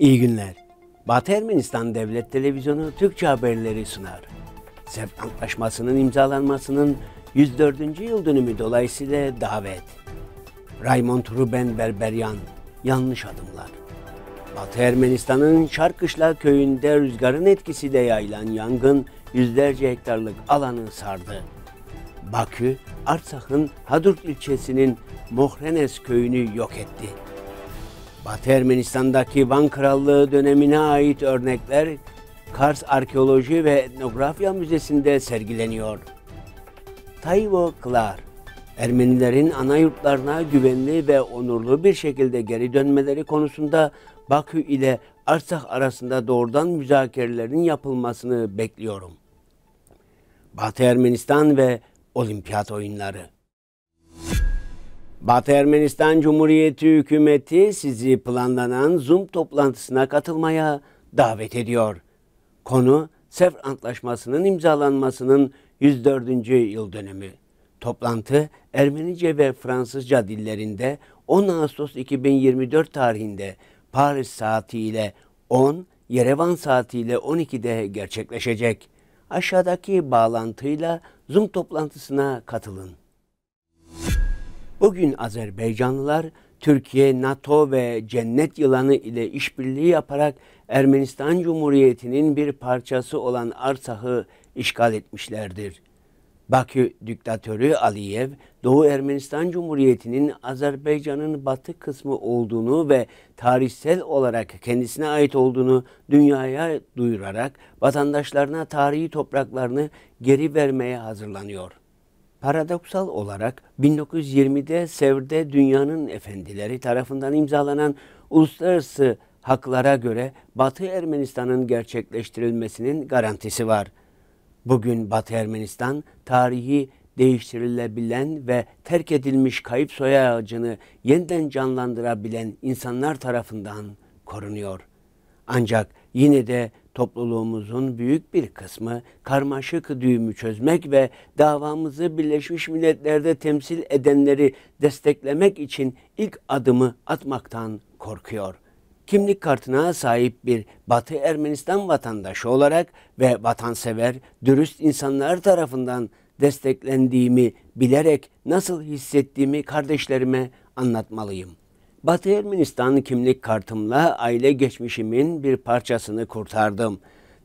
İyi günler. Batı Ermenistan Devlet Televizyonu Türkçe haberleri sunar. Sevk Antlaşması'nın imzalanmasının 104. yıl dönümü dolayısıyla davet. Raymond Ruben Berberyan, Yanlış Adımlar. Batı Ermenistan'ın Şarkışla köyünde rüzgarın etkisiyle yayılan yangın yüzlerce hektarlık alanı sardı. Bakü, Arsak'ın Hadurk ilçesinin Mohrenes köyünü yok etti. Batı Ermenistan'daki Van Krallığı dönemine ait örnekler Kars Arkeoloji ve Etnografya Müzesi'nde sergileniyor. Tayvo Klar, Ermenilerin ana yurtlarına güvenli ve onurlu bir şekilde geri dönmeleri konusunda Bakü ile Arsak arasında doğrudan müzakerelerin yapılmasını bekliyorum. Batı Ermenistan ve Olimpiyat Oyunları Batı Ermenistan Cumhuriyeti hükümeti sizi planlanan Zoom toplantısına katılmaya davet ediyor. Konu Sefer Antlaşması'nın imzalanmasının 104. yıl dönemi. Toplantı Ermenice ve Fransızca dillerinde 10 Ağustos 2024 tarihinde Paris saatiyle 10, Yerevan saatiyle 12'de gerçekleşecek. Aşağıdaki bağlantıyla Zoom toplantısına katılın. Bugün Azerbaycanlılar Türkiye, NATO ve Cennet Yılanı ile işbirliği yaparak Ermenistan Cumhuriyeti'nin bir parçası olan Arsah'ı işgal etmişlerdir. Bakü diktatörü Aliyev, Doğu Ermenistan Cumhuriyeti'nin Azerbaycan'ın batı kısmı olduğunu ve tarihsel olarak kendisine ait olduğunu dünyaya duyurarak vatandaşlarına tarihi topraklarını geri vermeye hazırlanıyor. Paradoksal olarak 1920'de Sevr'de dünyanın efendileri tarafından imzalanan uluslararası haklara göre Batı Ermenistan'ın gerçekleştirilmesinin garantisi var. Bugün Batı Ermenistan tarihi değiştirilebilen ve terk edilmiş kayıp soy ağacını yeniden canlandırabilen insanlar tarafından korunuyor. Ancak yine de topluluğumuzun büyük bir kısmı karmaşık düğümü çözmek ve davamızı Birleşmiş Milletler'de temsil edenleri desteklemek için ilk adımı atmaktan korkuyor. Kimlik kartına sahip bir Batı Ermenistan vatandaşı olarak ve vatansever, dürüst insanlar tarafından desteklendiğimi bilerek nasıl hissettiğimi kardeşlerime anlatmalıyım. Batı Ermenistan kimlik kartımla aile geçmişimin bir parçasını kurtardım.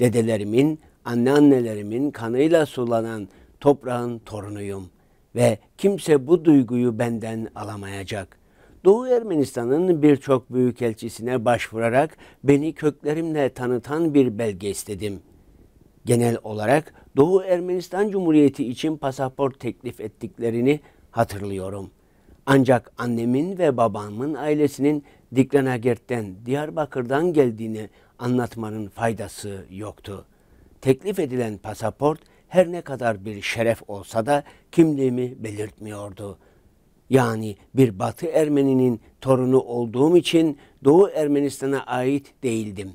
Dedelerimin, anneannelerimin kanıyla sulanan toprağın torunuyum ve kimse bu duyguyu benden alamayacak. Doğu Ermenistan'ın birçok büyükelçisine başvurarak beni köklerimle tanıtan bir belge istedim. Genel olarak Doğu Ermenistan Cumhuriyeti için pasaport teklif ettiklerini hatırlıyorum.'' Ancak annemin ve babamın ailesinin Diklanagert'ten, Diyarbakır'dan geldiğini anlatmanın faydası yoktu. Teklif edilen pasaport her ne kadar bir şeref olsa da kimliğimi belirtmiyordu. Yani bir Batı Ermeni'nin torunu olduğum için Doğu Ermenistan'a ait değildim.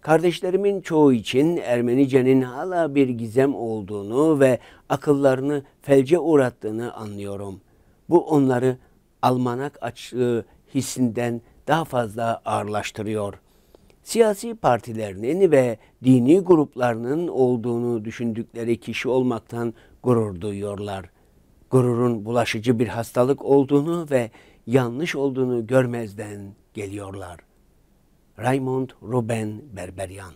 Kardeşlerimin çoğu için Ermenice'nin hala bir gizem olduğunu ve akıllarını felce uğrattığını anlıyorum.'' Bu onları almanak açlığı hissinden daha fazla ağırlaştırıyor. Siyasi partilerinin ve dini gruplarının olduğunu düşündükleri kişi olmaktan gurur duyuyorlar. Gururun bulaşıcı bir hastalık olduğunu ve yanlış olduğunu görmezden geliyorlar. Raymond Ruben Berberyan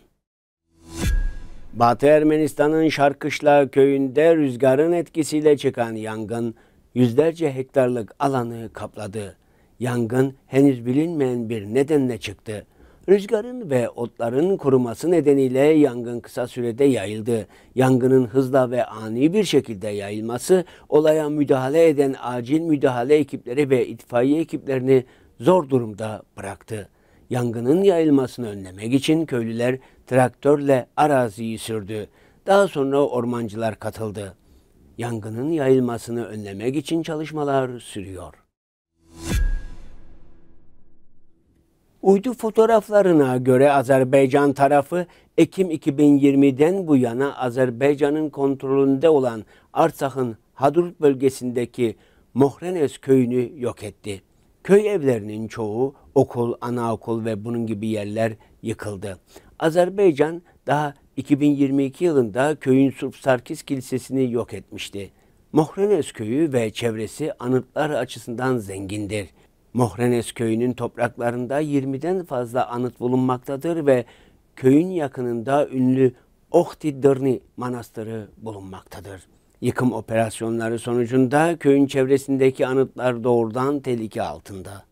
Batı Ermenistan'ın Şarkışla köyünde rüzgarın etkisiyle çıkan yangın yüzlerce hektarlık alanı kapladı. Yangın henüz bilinmeyen bir nedenle çıktı. Rüzgarın ve otların kuruması nedeniyle yangın kısa sürede yayıldı. Yangının hızla ve ani bir şekilde yayılması olaya müdahale eden acil müdahale ekipleri ve itfaiye ekiplerini zor durumda bıraktı. Yangının yayılmasını önlemek için köylüler traktörle araziyi sürdü. Daha sonra ormancılar katıldı yangının yayılmasını önlemek için çalışmalar sürüyor. Uydu fotoğraflarına göre Azerbaycan tarafı Ekim 2020'den bu yana Azerbaycan'ın kontrolünde olan Arsak'ın Hadrut bölgesindeki Mohrenes köyünü yok etti. Köy evlerinin çoğu okul, anaokul ve bunun gibi yerler yıkıldı. Azerbaycan daha 2022 yılında köyün Surp Sarkis Kilisesi'ni yok etmişti. Mohrenes köyü ve çevresi anıtlar açısından zengindir. Mohrenes köyünün topraklarında 20'den fazla anıt bulunmaktadır ve köyün yakınında ünlü Ohti Manastırı bulunmaktadır. Yıkım operasyonları sonucunda köyün çevresindeki anıtlar doğrudan tehlike altında.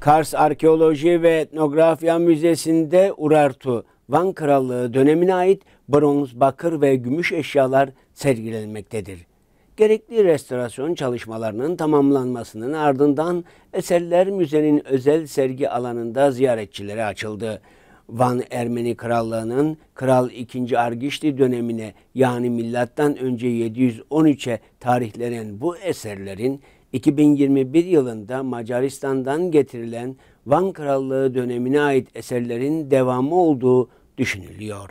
Kars Arkeoloji ve Etnografya Müzesi'nde Urartu, Van Krallığı dönemine ait bronz, bakır ve gümüş eşyalar sergilenmektedir. Gerekli restorasyon çalışmalarının tamamlanmasının ardından eserler müzenin özel sergi alanında ziyaretçilere açıldı. Van Ermeni Krallığı'nın Kral II. Argişti dönemine yani milattan önce 713'e tarihlenen bu eserlerin 2021 yılında Macaristan'dan getirilen Van Krallığı dönemine ait eserlerin devamı olduğu düşünülüyor.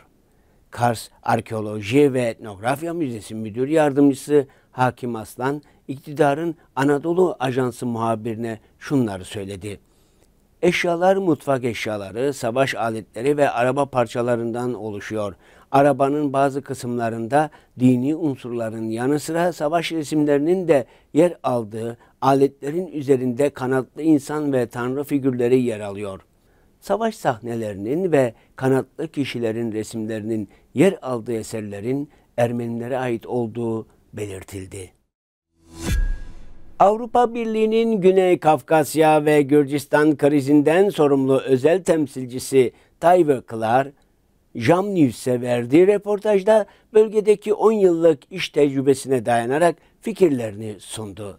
Kars Arkeoloji ve Etnografya Müzesi Müdür Yardımcısı Hakim Aslan, iktidarın Anadolu Ajansı muhabirine şunları söyledi. Eşyalar mutfak eşyaları, savaş aletleri ve araba parçalarından oluşuyor arabanın bazı kısımlarında dini unsurların yanı sıra savaş resimlerinin de yer aldığı aletlerin üzerinde kanatlı insan ve tanrı figürleri yer alıyor. Savaş sahnelerinin ve kanatlı kişilerin resimlerinin yer aldığı eserlerin Ermenilere ait olduğu belirtildi. Avrupa Birliği'nin Güney Kafkasya ve Gürcistan krizinden sorumlu özel temsilcisi Tayver Klar, Jam News'e verdiği röportajda bölgedeki 10 yıllık iş tecrübesine dayanarak fikirlerini sundu.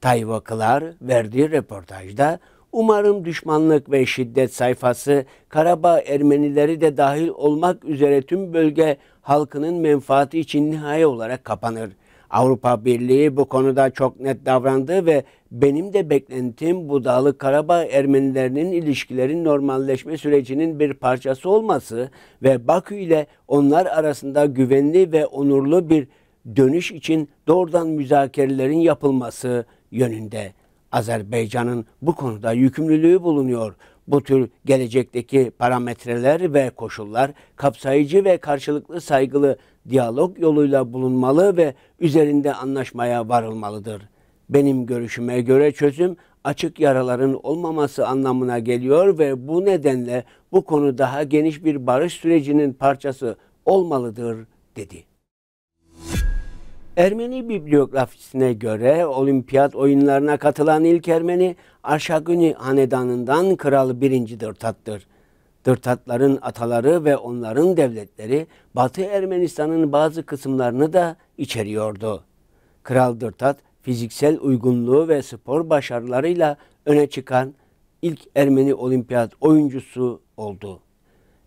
Tayva Kılar verdiği röportajda umarım düşmanlık ve şiddet sayfası Karabağ Ermenileri de dahil olmak üzere tüm bölge halkının menfaati için nihai olarak kapanır.'' Avrupa Birliği bu konuda çok net davrandı ve benim de beklentim bu Dağlık Karabağ Ermenilerinin ilişkilerin normalleşme sürecinin bir parçası olması ve Bakü ile onlar arasında güvenli ve onurlu bir dönüş için doğrudan müzakerelerin yapılması yönünde. Azerbaycan'ın bu konuda yükümlülüğü bulunuyor bu tür gelecekteki parametreler ve koşullar kapsayıcı ve karşılıklı saygılı diyalog yoluyla bulunmalı ve üzerinde anlaşmaya varılmalıdır. Benim görüşüme göre çözüm açık yaraların olmaması anlamına geliyor ve bu nedenle bu konu daha geniş bir barış sürecinin parçası olmalıdır dedi. Ermeni bibliografisine göre olimpiyat oyunlarına katılan ilk Ermeni Arşaguni hanedanından Kralı 1. Dırtat'tır. Dırtatların ataları ve onların devletleri Batı Ermenistan'ın bazı kısımlarını da içeriyordu. Kral Dırtat fiziksel uygunluğu ve spor başarılarıyla öne çıkan ilk Ermeni olimpiyat oyuncusu oldu.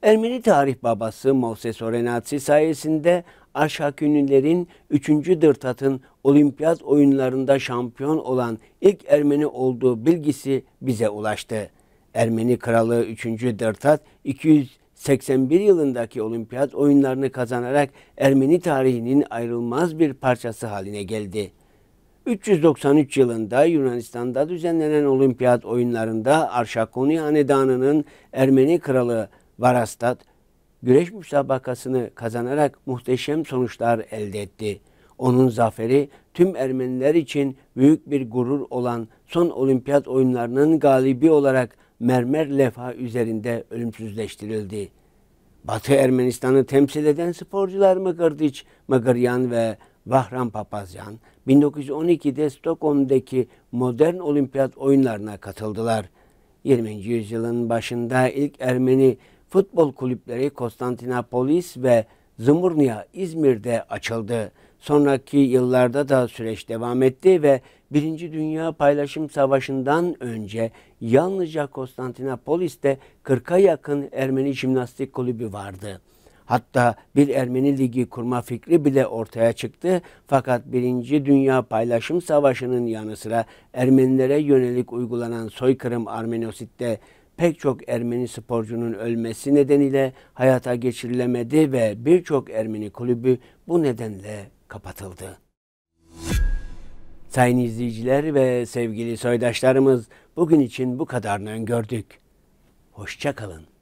Ermeni tarih babası Moses Orenatsi sayesinde Arşakünilerin 3. Dırtat'ın olimpiyat oyunlarında şampiyon olan ilk Ermeni olduğu bilgisi bize ulaştı. Ermeni Kralı 3. Dırtat 281 yılındaki olimpiyat oyunlarını kazanarak Ermeni tarihinin ayrılmaz bir parçası haline geldi. 393 yılında Yunanistan'da düzenlenen olimpiyat oyunlarında Arşakoni Hanedanı'nın Ermeni kralı Varastat güreş müsabakasını kazanarak muhteşem sonuçlar elde etti. Onun zaferi tüm Ermeniler için büyük bir gurur olan son olimpiyat oyunlarının galibi olarak mermer lefa üzerinde ölümsüzleştirildi. Batı Ermenistan'ı temsil eden sporcular Mıgırdiç, Mıgıryan ve Vahram Papazyan 1912'de Stockholm'daki modern olimpiyat oyunlarına katıldılar. 20. yüzyılın başında ilk Ermeni futbol kulüpleri Konstantinopolis ve Zımurnia İzmir'de açıldı. Sonraki yıllarda da süreç devam etti ve Birinci Dünya Paylaşım Savaşı'ndan önce yalnızca Konstantinopolis'te 40'a yakın Ermeni jimnastik kulübü vardı. Hatta bir Ermeni ligi kurma fikri bile ortaya çıktı fakat Birinci Dünya Paylaşım Savaşı'nın yanı sıra Ermenilere yönelik uygulanan soykırım Armenosit'te pek çok Ermeni sporcunun ölmesi nedeniyle hayata geçirilemedi ve birçok Ermeni kulübü bu nedenle kapatıldı. Sayın izleyiciler ve sevgili soydaşlarımız bugün için bu kadarını öngördük. Hoşçakalın.